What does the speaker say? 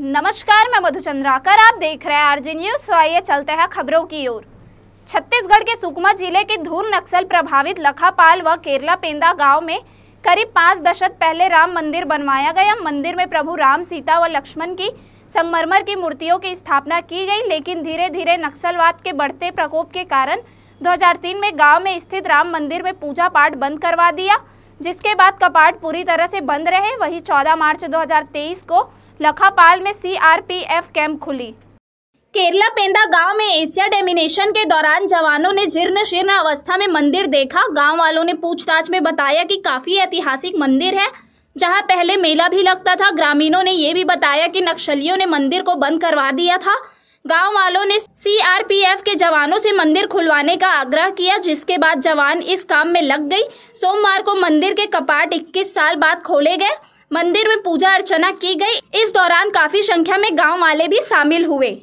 नमस्कार मैं मधु चंद्राकर आप देख रहे हैं आरजी न्यूज तो आइए चलते हैं खबरों की ओर छत्तीसगढ़ के सुकमा जिले के धूर नक्सल प्रभावित लखापाल व केरला पेंदा गांव में करीब पांच दशक पहले राम मंदिर बनवाया गया मंदिर में प्रभु राम सीता व लक्ष्मण की संगमरमर की मूर्तियों की स्थापना की गई लेकिन धीरे धीरे नक्सलवाद के बढ़ते प्रकोप के कारण दो में गाँव में स्थित राम मंदिर में पूजा पाठ बंद करवा दिया जिसके बाद कपाट पूरी तरह से बंद रहे वही चौदह मार्च दो को लखापाल में सीआरपीएफ कैंप खुली केरला पेंदा गांव में एशिया डेमिनेशन के दौरान जवानों ने जीर्ण शीर्ण अवस्था में मंदिर देखा गांव वालों ने पूछताछ में बताया कि काफी ऐतिहासिक मंदिर है जहां पहले मेला भी लगता था ग्रामीणों ने ये भी बताया कि नक्सलियों ने मंदिर को बंद करवा दिया था गांव वालों ने सीआरपीएफ के जवानों से मंदिर खुलवाने का आग्रह किया जिसके बाद जवान इस काम में लग गई सोमवार को मंदिर के कपाट 21 साल बाद खोले गए मंदिर में पूजा अर्चना की गई इस दौरान काफी संख्या में गांव वाले भी शामिल हुए